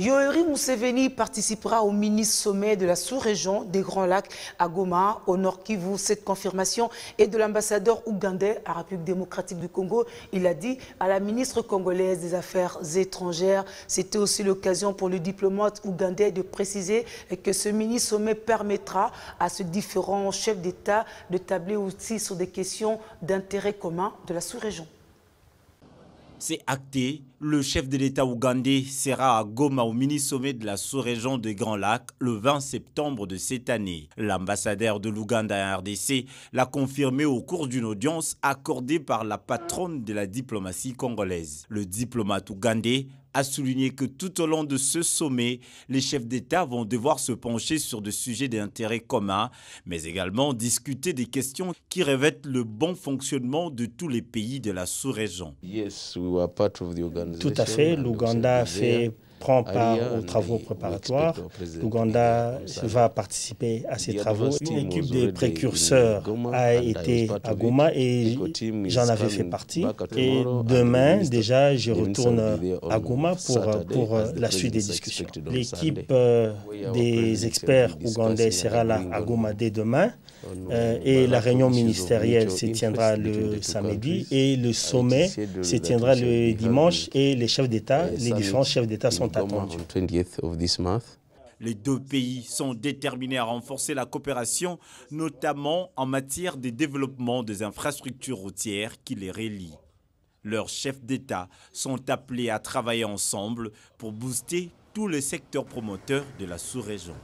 Yoeri Museveni participera au mini-sommet de la sous-région des Grands Lacs à Goma, au Nord Kivu. Cette confirmation est de l'ambassadeur ougandais à la République démocratique du Congo. Il a dit à la ministre congolaise des Affaires étrangères. C'était aussi l'occasion pour le diplomate ougandais de préciser que ce mini-sommet permettra à ce différents chefs d'État de tabler aussi sur des questions d'intérêt commun de la sous-région. C'est acté. Le chef de l'État ougandais sera à Goma au mini-sommet de la sous-région des Grands Lacs le 20 septembre de cette année. L'ambassadeur de l'Ouganda à RDC l'a confirmé au cours d'une audience accordée par la patronne de la diplomatie congolaise. Le diplomate ougandais a souligné que tout au long de ce sommet, les chefs d'État vont devoir se pencher sur des sujets d'intérêt commun, mais également discuter des questions qui revêtent le bon fonctionnement de tous les pays de la sous-région. Tout à fait, l'Ouganda fait prend ah part hein, aux travaux préparatoires. L'Ouganda euh, va participer à ces travaux. L'équipe des précurseurs a été à Goma et j'en avais fait partie. Et demain, déjà, je retourne à oh, Goma pour, euh, pour euh, la suite des discussions. L'équipe des experts ougandais sera là à Goma dès demain. et la réunion ministérielle se tiendra le samedi et le sommet se tiendra le dimanche et les chefs d'État, les différents chefs d'État sont les deux pays sont déterminés à renforcer la coopération, notamment en matière de développement des infrastructures routières qui les relient. Leurs chefs d'État sont appelés à travailler ensemble pour booster tous les secteurs promoteurs de la sous-région.